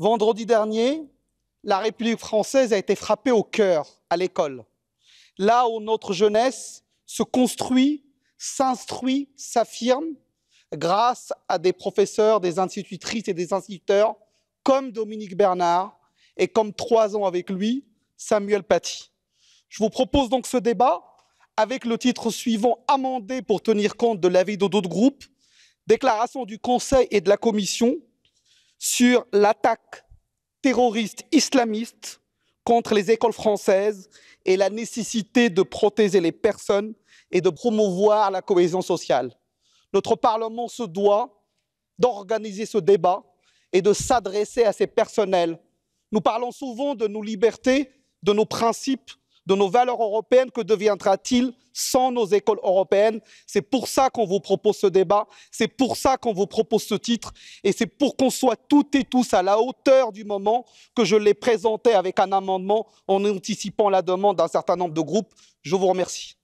Vendredi dernier, la République française a été frappée au cœur, à l'école. Là où notre jeunesse se construit, s'instruit, s'affirme, grâce à des professeurs, des institutrices et des instituteurs comme Dominique Bernard et comme trois ans avec lui, Samuel Paty. Je vous propose donc ce débat avec le titre suivant amendé pour tenir compte de l'avis de d'autres groupes, déclaration du Conseil et de la Commission sur l'attaque terroriste islamiste contre les écoles françaises et la nécessité de protéger les personnes et de promouvoir la cohésion sociale. Notre Parlement se doit d'organiser ce débat et de s'adresser à ses personnels. Nous parlons souvent de nos libertés, de nos principes, de nos valeurs européennes, que deviendra-t-il sans nos écoles européennes C'est pour ça qu'on vous propose ce débat, c'est pour ça qu'on vous propose ce titre, et c'est pour qu'on soit toutes et tous à la hauteur du moment que je l'ai présenté avec un amendement en anticipant la demande d'un certain nombre de groupes. Je vous remercie.